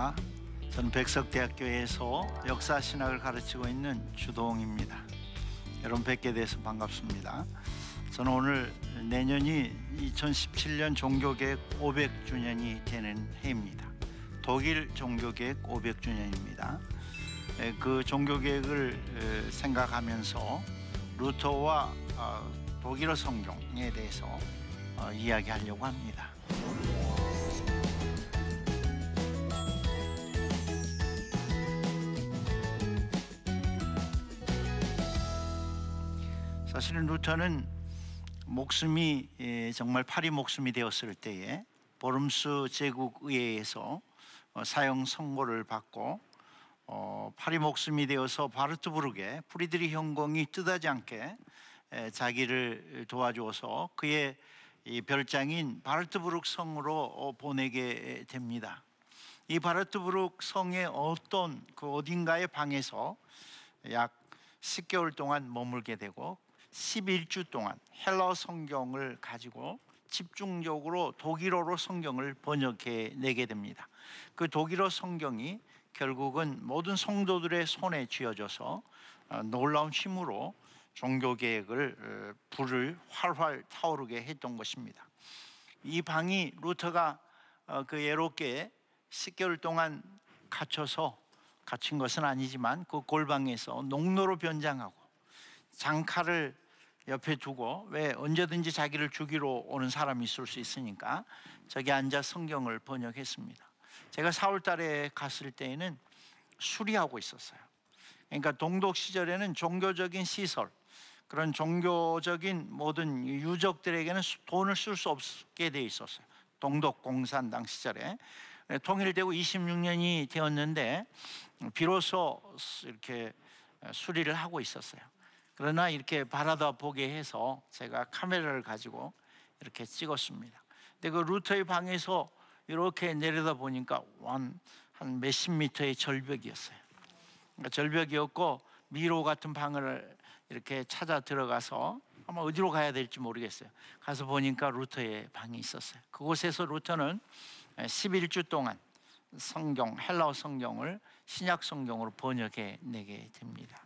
반 저는 백석대학교에서 역사신학을 가르치고 있는 주동입니다. 여러분 뵙게 돼서 반갑습니다. 저는 오늘 내년이 2017년 종교개혁 500주년이 되는 해입니다. 독일 종교개혁 500주년입니다. 그 종교개혁을 생각하면서 루터와 어, 독일어 성경에 대해서 어, 이야기하려고 합니다. 사실은 루터는 목숨이 예, 정말 파리 목숨이 되었을 때에 보름수 제국의회에서 어, 사형 선고를 받고 파리 어, 목숨이 되어서 바르트부르게 프리드리 형공이 뜻하지 않게 자기를 도와주어서 그의 별장인 바르트부르 성으로 어, 보내게 됩니다. 이 바르트부르 성의 어떤 그 어딘가의 방에서 약 10개월 동안 머물게 되고 11주 동안 헬러 성경을 가지고 집중적으로 독일어로 성경을 번역해 내게 됩니다. 그 독일어 성경이 결국은 모든 성도들의 손에 쥐어져서 어, 놀라운 힘으로 종교개혁을 어, 불을 활활 타오르게 했던 것입니다. 이 방이 루터가 어, 그 예롭게 10개월 동안 갇혀서 갇힌 것은 아니지만 그 골방에서 농로로 변장하고 장칼을 옆에 두고 왜 언제든지 자기를 죽이러 오는 사람이 있을 수 있으니까 저기 앉아 성경을 번역했습니다. 제가 4월 달에 갔을 때에는 수리하고 있었어요. 그러니까 동독 시절에는 종교적인 시설, 그런 종교적인 모든 유적들에게는 돈을 쓸 수 없게 돼 있었어요. 동독 공산당 시절에 네, 통일되고 26년이 되었는데 비로소 이렇게 수리를 하고 있었어요. 그러나 이렇게 바라다 보게 해서 제가 카메라를 가지고 이렇게 찍었습니다. 근데 그 루터의 방에서 이렇게 내려다 보니까 한, 몇십 미터의 절벽이었어요. 그러니까 절벽이었고 미로 같은 방을 이렇게 찾아 들어가서 아마 어디로 가야 될지 모르겠어요. 가서 보니까 루터의 방이 있었어요. 그곳에서 루터는 11주 동안 성경, 헬라어 성경을 신약 성경으로 번역해 내게 됩니다.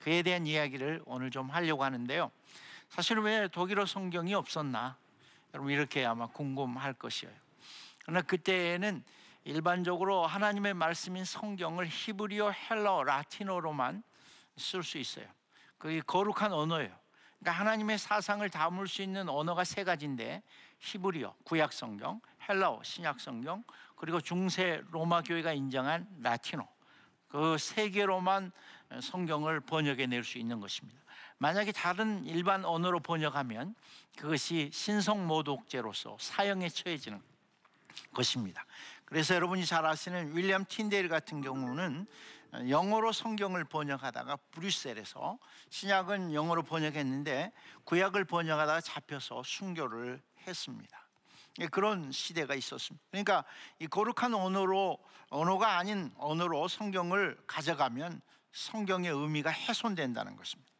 그에 대한 이야기를 오늘 좀 하려고 하는데요. 사실 왜 독일어 성경이 없었나? 여러분 이렇게 아마 궁금할 것이에요. 그러나 그때에는 일반적으로 하나님의 말씀인 성경을 히브리어, 헬러, 라틴어로만 쓸 수 있어요. 그게 거룩한 언어예요. 그러니까 하나님의 사상을 담을 수 있는 언어가 세 가지인데 히브리어, 구약 성경, 헬라어, 신약 성경, 그리고 중세 로마 교회가 인정한 라틴어. 그 세 개로만 성경을 번역해 낼 수 있는 것입니다. 만약에 다른 일반 언어로 번역하면 그것이 신성모독죄로서 사형에 처해지는 것입니다. 그래서 여러분이 잘 아시는 윌리엄 틴데일 같은 경우는 영어로 성경을 번역하다가 브뤼셀에서 신약은 영어로 번역했는데 구약을 번역하다가 잡혀서 순교를 했습니다. 예, 그런 시대가 있었습니다. 그러니까 이 거룩한 언어로 언어가 아닌 언어로 성경을 가져가면 성경의 의미가 훼손된다는 것입니다.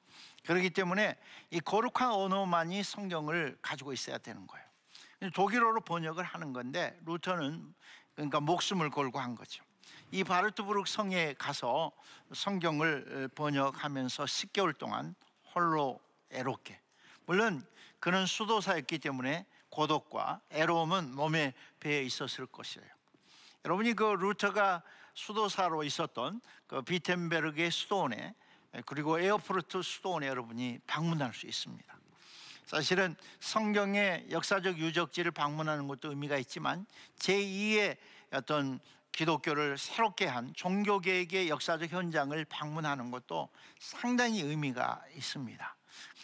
그렇기 때문에 이 거룩한 언어만이 성경을 가지고 있어야 되는 거예요. 독일어로 번역을 하는 건데 루터는 그러니까 목숨을 걸고 한 거죠. 이 바르트부르크 성에 가서 성경을 번역하면서 10개월 동안 홀로 애롭게 물론 그는 수도사였기 때문에 고독과 애로움은 몸에 배어 있었을 것이에요. 여러분이 그 루터가 수도사로 있었던 그 비텐베르그의 수도원에 그리고 에어포르트 수도원에 여러분이 방문할 수 있습니다. 사실은 성경의 역사적 유적지를 방문하는 것도 의미가 있지만 제2의 어떤 기독교를 새롭게 한 종교개혁의 역사적 현장을 방문하는 것도 상당히 의미가 있습니다.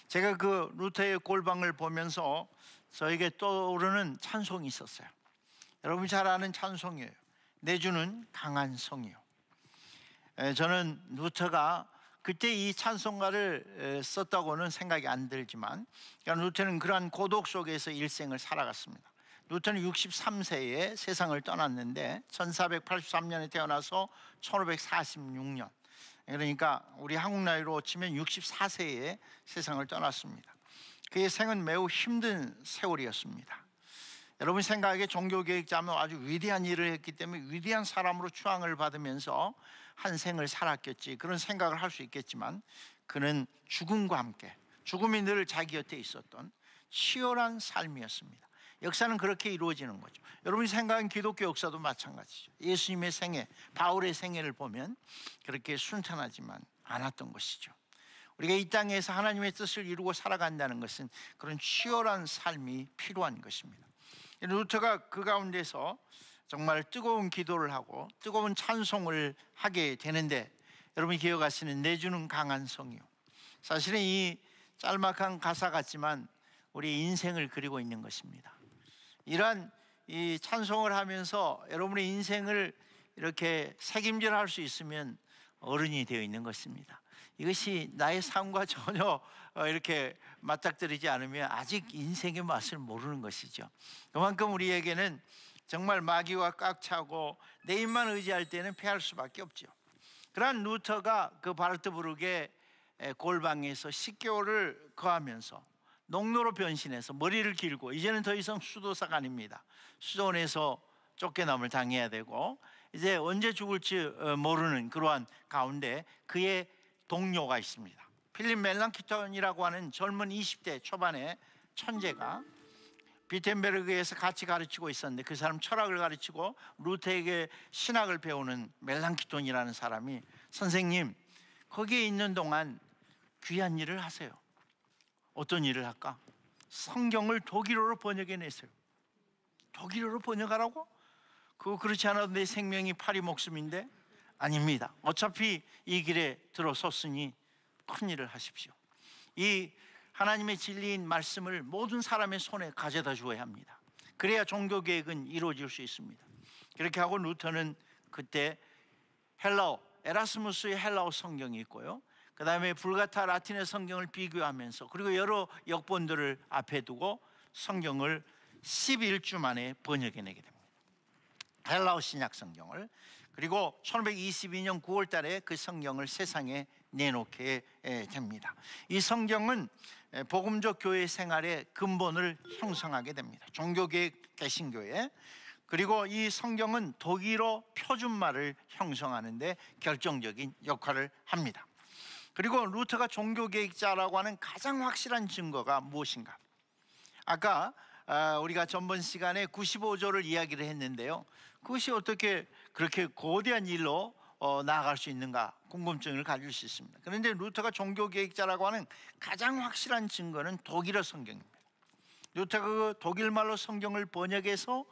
제가 그 루터의 골방을 보면서 저에게 떠오르는 찬송이 있었어요. 여러분 잘 아는 찬송이에요. 내주는 강한 성이요. 저는 루터가 그때 이 찬송가를 썼다고는 생각이 안 들지만 그러니까 루터는 그러한 고독 속에서 일생을 살아갔습니다. 루터는 63세에 세상을 떠났는데 1483년에 태어나서 1546년 그러니까 우리 한국 나이로 치면 64세에 세상을 떠났습니다. 그의 생은 매우 힘든 세월이었습니다. 여러분 생각에 종교계획자면 아주 위대한 일을 했기 때문에 위대한 사람으로 추앙을 받으면서 한 생을 살았겠지 그런 생각을 할 수 있겠지만 그는 죽음과 함께 죽음이 늘 자기 곁에 있었던 치열한 삶이었습니다. 역사는 그렇게 이루어지는 거죠. 여러분이 생각한 기독교 역사도 마찬가지죠. 예수님의 생애, 바울의 생애를 보면 그렇게 순탄하지만 않았던 것이죠. 우리가 이 땅에서 하나님의 뜻을 이루고 살아간다는 것은 그런 치열한 삶이 필요한 것입니다. 루터가 그 가운데서 정말 뜨거운 기도를 하고 뜨거운 찬송을 하게 되는데 여러분 이 기억하시는 내주는 강한 성이요. 사실은 이 짤막한 가사 같지만 우리 인생을 그리고 있는 것입니다. 이러한 이 찬송을 하면서 여러분의 인생을 이렇게 책임질할 수 있으면 어른이 되어 있는 것입니다. 이것이 나의 삶과 전혀 어, 이렇게 맞닥뜨리지 않으면 아직 인생의 맛을 모르는 것이죠. 그만큼 우리에게는 정말 마귀와 꽉 차고 내 입만 의지할 때는 패할 수밖에 없죠. 그러한 루터가 그바르트부르크 골방에서 10개월을 거하면서 농로로 변신해서 머리를 길고 이제는 더 이상 수도사가 아닙니다. 수도원에서 쫓겨남을 당해야 되고 이제 언제 죽을지 어, 모르는 그러한 가운데 그의 동료가 있습니다. 필립 멜랑키톤이라고 하는 젊은 20대 초반의 천재가 비텐베르그에서 같이 가르치고 있었는데 그 사람 철학을 가르치고 루테에게 신학을 배우는 멜랑키톤이라는 사람이 선생님 거기에 있는 동안 귀한 일을 하세요. 어떤 일을 할까? 성경을 독일어로 번역해 냈어요 독일어로 번역하라고? 그거 그렇지 않아도 내 생명이 파리 목숨인데 아닙니다. 어차피 이 길에 들어섰으니 큰 일을 하십시오. 이 하나님의 진리인 말씀을 모든 사람의 손에 가져다 주어야 합니다. 그래야 종교 개혁은 이루어질 수 있습니다. 그렇게 하고 루터는 그때 헬라어 에라스무스의 헬라어 성경이 있고요. 그 다음에 불가타 라틴의 성경을 비교하면서 그리고 여러 역본들을 앞에 두고 성경을 11주 만에 번역해내게 됩니다. 헬라어 신약 성경을 그리고 1522년 9월 달에 그 성경을 세상에 내놓게 예, 됩니다. 이 성경은 예, 복음적 교회 생활의 근본을 형성하게 됩니다. 종교개혁 개신교회 그리고 이 성경은 독일어 표준말을 형성하는데 결정적인 역할을 합니다. 그리고 루터가 종교개혁자라고 하는 가장 확실한 증거가 무엇인가? 아까 아, 우리가 전번 시간에 95조를 이야기를 했는데요. 그것이 어떻게 그렇게 거대한 일로 어, 나아갈 수 있는가 궁금증을 가질 수 있습니다. 그런데 루터가 종교개혁자라고 하는 가장 확실한 증거는 독일어 성경입니다. 루터가 그 독일 말로 성경을 번역해서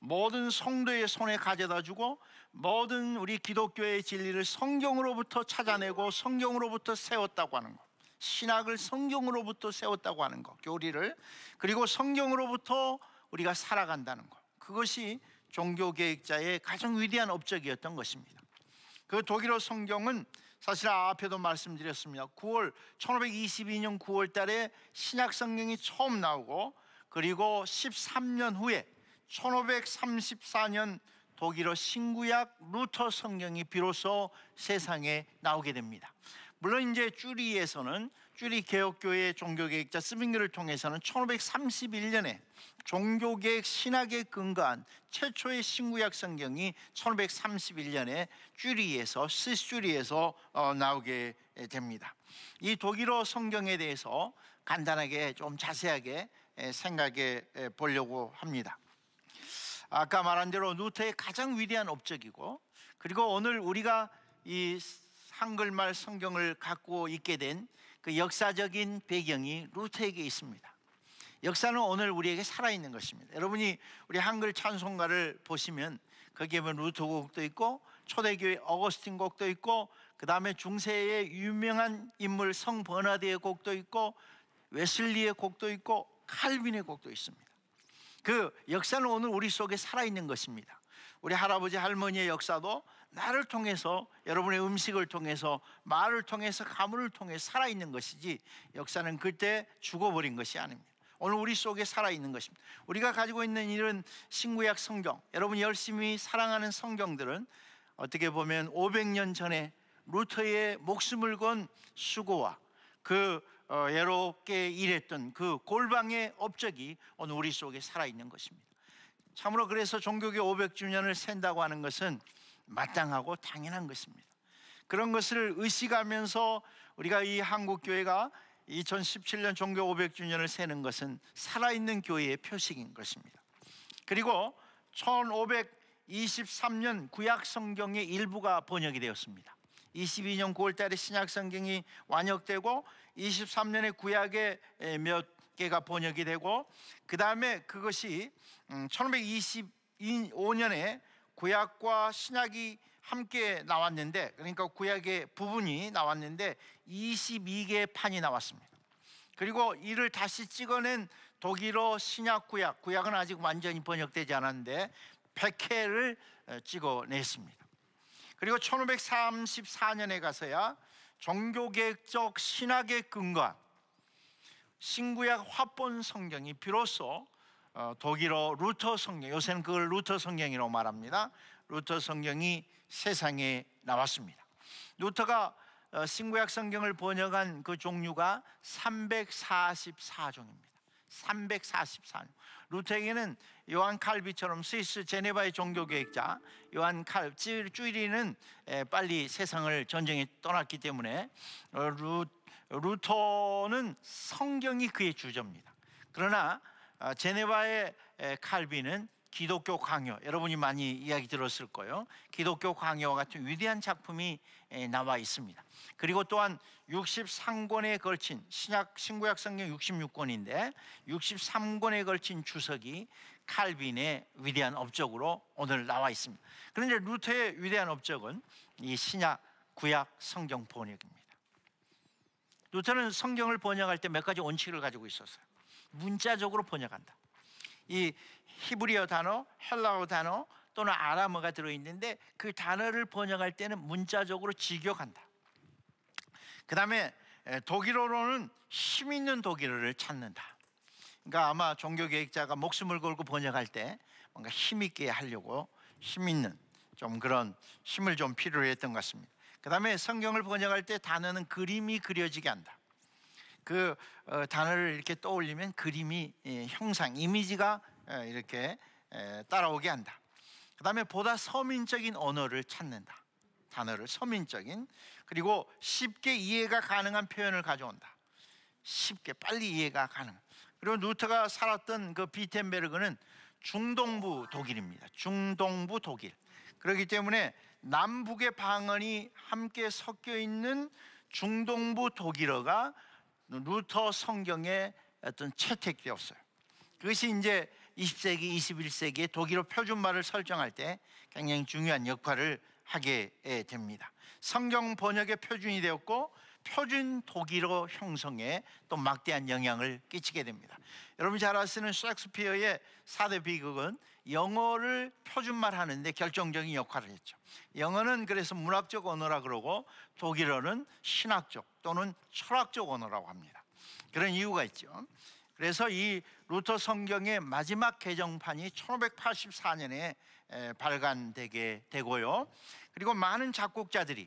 모든 성도의 손에 가져다 주고 모든 우리 기독교의 진리를 성경으로부터 찾아내고 성경으로부터 세웠다고 하는 것. 신학을 성경으로부터 세웠다고 하는 것. 교리를 그리고 성경으로부터 우리가 살아간다는 것. 그것이 종교개혁자의 가장 위대한 업적이었던 것입니다. 그 독일어 성경은 사실 앞에도 말씀드렸습니다. 9월 1522년 9월 달에 신약 성경이 처음 나오고 그리고 13년 후에 1534년 독일어 신구약 루터 성경이 비로소 세상에 나오게 됩니다. 물론 이제 쭈리에서는 쭈리 개혁교회 종교개혁자 스밍글을 통해서는 1531년에 종교계혁신학의 근거한 최초의 신구약 성경이 1531년에 쭈리에서 스슈리에서 어, 나오게 됩니다. 이 독일어 성경에 대해서 간단하게 좀 자세하게 생각해 보려고 합니다. 아까 말한 대로 루터의 가장 위대한 업적이고 그리고 오늘 우리가 이 한글말 성경을 갖고 있게 된 그 역사적인 배경이 루터에게 있습니다. 역사는 오늘 우리에게 살아있는 것입니다. 여러분이 우리 한글 찬송가를 보시면 거기에 보면 루터 곡도 있고 초대교회 어거스틴 곡도 있고 그 다음에 중세의 유명한 인물 성 버나드의 곡도 있고 웨슬리의 곡도 있고 칼빈의 곡도 있습니다. 그 역사는 오늘 우리 속에 살아있는 것입니다. 우리 할아버지 할머니의 역사도 나를 통해서 여러분의 음식을 통해서 말을 통해서 가물을 통해 살아있는 것이지 역사는 그때 죽어버린 것이 아닙니다. 오늘 우리 속에 살아있는 것입니다. 우리가 가지고 있는 이런 신구약 성경, 여러분 열심히 사랑하는 성경들은 어떻게 보면 500년 전에 루터의 목숨을 건 수고와 그 예롭게 어, 일했던 그 골방의 업적이 오늘 우리 속에 살아있는 것입니다. 참으로 그래서 종교계 500주년을 센다고 하는 것은 마땅하고 당연한 것입니다. 그런 것을 의식하면서 우리가 이 한국교회가 2017년 종교 500주년을 세는 것은 살아있는 교회의 표식인 것입니다. 그리고 1523년 구약 성경의 일부가 번역이 되었습니다. 22년 9월 달에 신약 성경이 완역되고 23년에 구약의 몇 개가 번역이 되고 그다음에 그것이 1925년에 음, 구약과 신약이 함께 나왔는데 그러니까 구약의 부분이 나왔는데 22개의 판이 나왔습니다. 그리고 이를 다시 찍어낸 독일어 신약 구약 구약은 아직 완전히 번역되지 않았는데 100회를 어, 찍어냈습니다. 그리고 1534년에 가서야 종교개혁적 신학의 근거 신구약 화본 성경이 비로소 어, 독일어 루터 성경 요새는 그걸 루터 성경이라고 말합니다. 루터 성경이 세상에 나왔습니다. 루터가 어, 신구약 성경을 번역한 그 종류가 344종입니다. 344. 루터에게는 요한 칼비처럼 스위스 제네바의 종교개혁자 요한 칼 쭈이리는 빨리 세상을 전쟁에 떠났기 때문에 어, 루, 루터는 성경이 그의 주저입니다. 그러나 어, 제네바의 칼비는 기독교 강요 여러분이 많이 이야기 들었을 거예요. 기독교 강요 같은 위대한 작품이 나와 있습니다. 그리고 또한 63권에 걸친 신약 신구약 성경 66권인데 63권에 걸친 주석이 칼빈의 위대한 업적으로 오늘 나와 있습니다. 그런데 루터의 위대한 업적은 이 신약 구약 성경 번역입니다. 루터는 성경을 번역할 때 몇 가지 원칙을 가지고 있었어요. 문자적으로 번역한다. 이 히브리어 단어, 헬라어 단어 또는 아람어가 들어있는데 그 단어를 번역할 때는 문자적으로 직역한다. 그 다음에 독일어로는 힘 있는 독일어를 찾는다. 그러니까 아마 종교계획자가 목숨을 걸고 번역할 때 뭔가 힘 있게 하려고 힘 있는 좀 그런 힘을 좀 필요로 했던 것 같습니다. 그 다음에 성경을 번역할 때 단어는 그림이 그려지게 한다. 그 어, 단어를 이렇게 떠올리면 그림이 예, 형상, 이미지가 예, 이렇게 예, 따라오게 한다. 그 다음에 보다 서민적인 언어를 찾는다. 단어를 서민적인 그리고 쉽게 이해가 가능한 표현을 가져온다. 쉽게 빨리 이해가 가능. 그리고 루터가 살았던 그 비텐베르그는 중동부 독일입니다. 중동부 독일. 그렇기 때문에 남북의 방언이 함께 섞여 있는 중동부 독일어가 루터 성경에 어떤 채택되었어요. 그것이 이제 20세기, 21세기의 독일어 표준말을 설정할 때 굉장히 중요한 역할을 하게 예, 됩니다. 성경 번역의 표준이 되었고 표준 독일어 형성에 또 막대한 영향을 끼치게 됩니다. 여러분 잘 아시는 셰익스피어의 4대 비극은 영어를 표준말 하는데 결정적인 역할을 했죠. 영어는 그래서 문학적 언어라 그러고 독일어는 신학적 또는 철학적 언어라고 합니다. 그런 이유가 있죠. 그래서 이 루터 성경의 마지막 개정판이 1584년에 발간되게 되고요. 그리고 많은 작곡자들이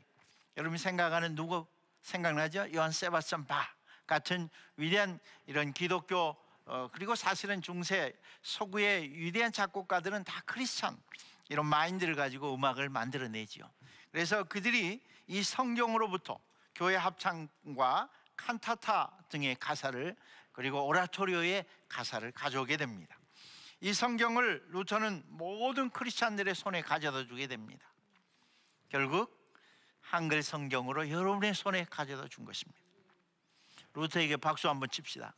여러분이 생각하는 누구 생각나죠? 요한 세바스찬 바 같은 위대한 이런 기독교 어, 그리고 사실은 중세 서구의 위대한 작곡가들은 다 크리스찬 이런 마인드를 가지고 음악을 만들어내지요. 그래서 그들이 이 성경으로부터 교회 합창과 칸타타 등의 가사를 그리고 오라토리오의 가사를 가져오게 됩니다. 이 성경을 루터는 모든 크리스찬들의 손에 가져다 주게 됩니다. 결국 한글 성경으로 여러분의 손에 가져다 준 것입니다. 루터에게 박수 한번 칩시다.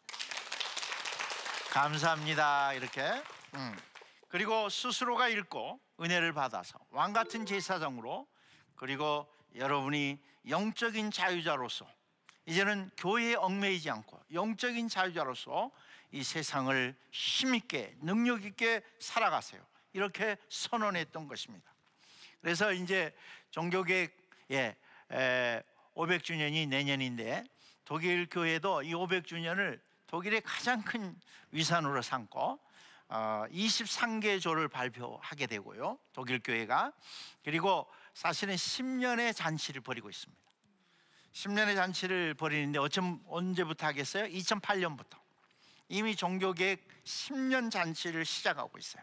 감사합니다. 이렇게. 음. 그리고 스스로가 읽고 은혜를 받아서 왕 같은 제사장으로 그리고 여러분이 영적인 자유자로서 이제는 교회에 얽매이지 않고 영적인 자유자로서 이 세상을 힘있게 능력있게 살아가세요. 이렇게 선언했던 것입니다. 그래서 이제 종교계 예, 에, 500주년이 내년인데 독일 교회도 이 500주년을 독일의 가장 큰 위산으로 삼고 어, 23개 조를 발표하게 되고요. 독일 교회가 그리고 사실은 10년의 잔치를 벌이고 있습니다. 10년의 잔치를 벌이는데 어쩜 언제부터 하겠어요? 2008년부터 이미 종교계획 10년 잔치를 시작하고 있어요.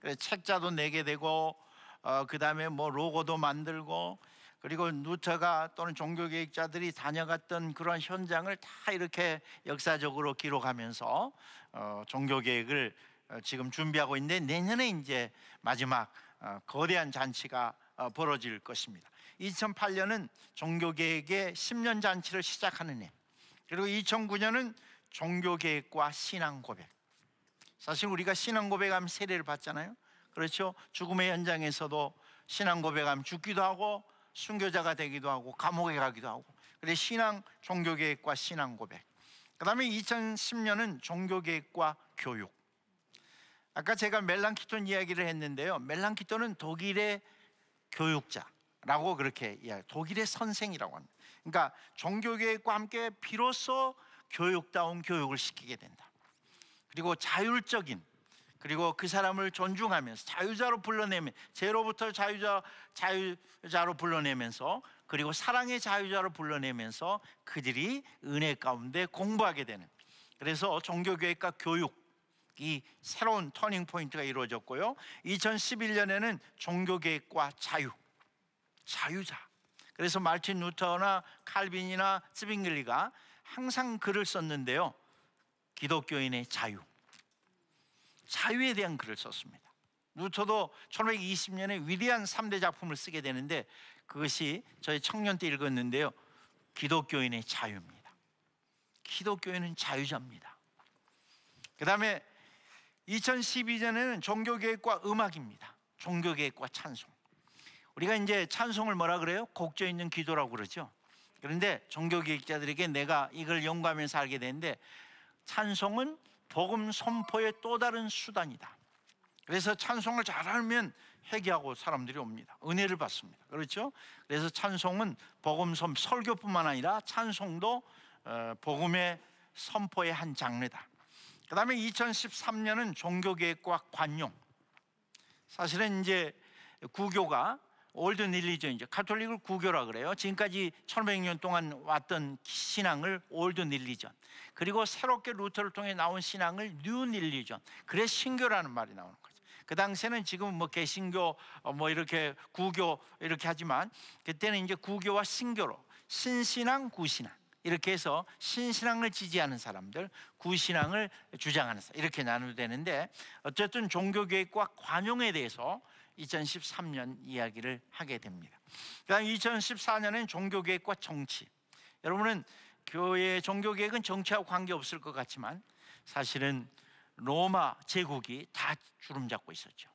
그래서 책자도 내게 네 되고 어, 그 다음에 뭐 로고도 만들고 그리고 누터가 또는 종교계획자들이 다녀갔던 그런 현장을 다 이렇게 역사적으로 기록하면서 어, 종교계획을 어, 지금 준비하고 있는데 내년에 이제 마지막 어, 거대한 잔치가 어, 벌어질 것입니다. 2008년은 종교계획의 10년 잔치를 시작하는 해 그리고 2009년은 종교계획과 신앙고백 사실 우리가 신앙고백하면 세례를 받잖아요 그렇죠? 죽음의 현장에서도 신앙고백하면 죽기도 하고 순교자가 되기도 하고 감옥에 가기도 하고 그래 신앙 종교계획과 신앙고백 그 다음에 2010년은 종교계획과 교육 아까 제가 멜랑키톤 이야기를 했는데요 멜랑키톤은 독일의 교육자 라고 그렇게 이야기. 예, 독일의 선생이라고 합니다. 그러니까 종교교육과 함께 비로소 교육다운 교육을 시키게 된다. 그리고 자율적인 그리고 그 사람을 존중하면서 자유자로 불러내면 제로부터 자유자 자유자로 불러내면서 그리고 사랑의 자유자로 불러내면서 그들이 은혜 가운데 공부하게 되는 그래서 종교교육과 교육 이 새로운 터닝 포인트가 이루어졌고요. 2011년에는 종교교육과 자유 자유자. 그래서 마틴 루터나 칼빈이나 스빙글리가 항상 글을 썼는데요. 기독교인의 자유. 자유에 대한 글을 썼습니다. 루터도 1520년에 위대한 3대 작품을 쓰게 되는데 그것이 저희 청년 때 읽었는데요. 기독교인의 자유입니다. 기독교인은 자유자입니다. 그 다음에 2012년에는 종교계획과 음악입니다. 종교계획과 찬송. 우리가 이제 찬송을 뭐라 그래요? 곡조 있는 기도라고 그러죠. 그런데 종교 교육자들에게 내가 이걸 연구하면서 알게 되는데 찬송은 복음 선포의 또 다른 수단이다. 그래서 찬송을 잘 알면 회개하고 사람들이 옵니다. 은혜를 받습니다. 그렇죠? 그래서 찬송은 복음 선 설교뿐만 아니라 찬송도 어, 복음의 선포의 한 장르다. 그다음에 2013년은 종교개혁과 관용. 사실은 이제 구교가 올드 릴리전이죠 카톨릭을 구교라 그래요. 지금까지 1500년 동안 왔던 신앙을 올드 닐리전. 그리고 새롭게 루터를 통해 나온 신앙을 뉴 닐리전. 그래서 신교라는 말이 나오는 거죠. 그 당시에는 지금 뭐 개신교 어, 뭐 이렇게 구교 이렇게 하지만 그때는 이제 구교와 신교로 신신앙 구신앙 이렇게 해서 신신앙을 지지하는 사람들, 구신앙을 주장하는 사람 이렇게 나누되는데 어쨌든 종교 개혁과 관용에 대해서 2013년 이야기를 하게 됩니다. 그다음 2014년은 종교개혁과 정치. 여러분은 교회 종교개혁은 정치하고 관계 없을 것 같지만 사실은 로마 제국이 다 주름 잡고 있었죠.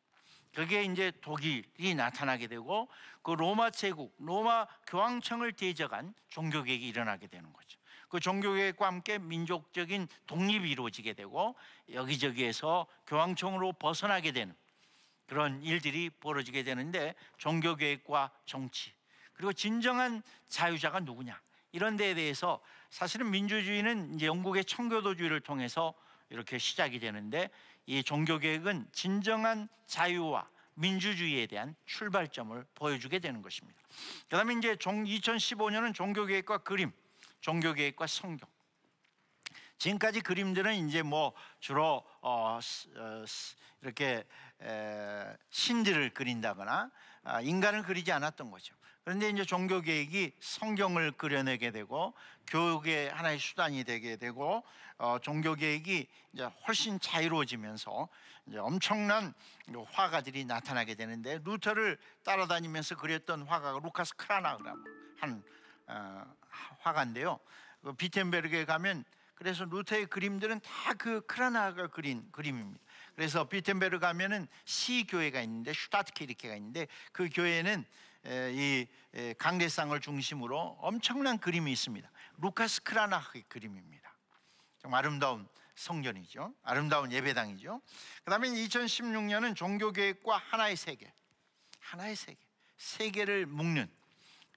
그게 이제 독일이 나타나게 되고 그 로마 제국, 로마 교황청을 대적한 종교개혁이 일어나게 되는 거죠. 그 종교개혁과 함께 민족적인 독립이 이루어지게 되고 여기저기에서 교황청으로 벗어나게 되는 그런 일들이 벌어지게 되는데 종교계획과 정치 그리고 진정한 자유자가 누구냐 이런 데에 대해서 사실은 민주주의는 이제 영국의 청교도주의를 통해서 이렇게 시작이 되는데 이종교계획은 진정한 자유와 민주주의에 대한 출발점을 보여주게 되는 것입니다. 그다음에 이제 2015년은 종교개혁과 그림, 종교개혁과 성경 지금까지 그림들은 이제 뭐 주로 어, 어, 이렇게 에, 신들을 그린다거나 아, 인간을 그리지 않았던 거죠. 그런데 이제 종교 계획이 성경을 그려내게 되고 교육의 하나의 수단이 되게 되고 어, 종교 계획이 이제 훨씬 자유로워지면서 이제 엄청난 화가들이 나타나게 되는데 루터를 따라다니면서 그렸던 화가가 루카스 크라나라고 그한 어, 화가인데요. 그 비텐베르크에 가면 그래서 루터의 그림들은 다 그 크라나가 그린 그림입니다. 그래서 비텐베르 가면은 시 교회가 있는데 슈타트케르케가 있는데 그 교회는 이 강대상을 중심으로 엄청난 그림이 있습니다. 루카스 크라나의 그림입니다. 정 아름다운 성전이죠. 아름다운 예배당이죠. 그다음에 2016년은 종교 계획과 하나의 세계, 하나의 세계, 세계를 묶는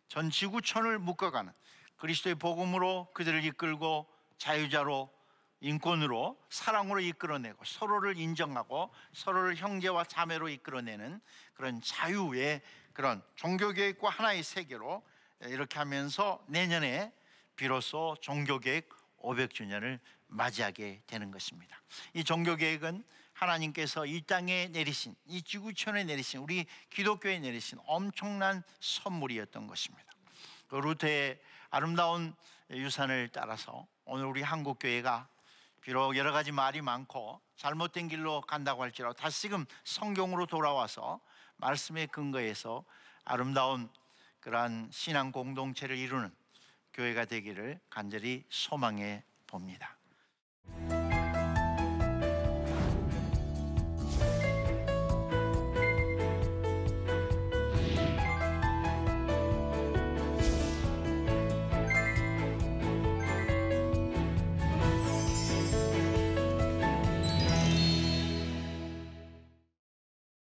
전 지구촌을 묶어가는 그리스도의 복음으로 그들을 이끌고 자유자로 인권으로 사랑으로 이끌어내고 서로를 인정하고 서로를 형제와 자매로 이끌어내는 그런 자유의 그런 종교계획과 하나의 세계로 이렇게 하면서 내년에 비로소 종교계획 500주년을 맞이하게 되는 것입니다. 이 종교계획은 하나님께서 이 땅에 내리신, 이 지구촌에 내리신, 우리 기독교에 내리신 엄청난 선물이었던 것입니다. 그 루테의 아름다운 유산을 따라서 오늘 우리 한국 교회가 비록 여러 가지 말이 많고 잘못된 길로 간다고 할지라도 다시금 성경으로 돌아와서 말씀의 근거에서 아름다운 그러한 신앙 공동체를 이루는 교회가 되기를 간절히 소망해 봅니다.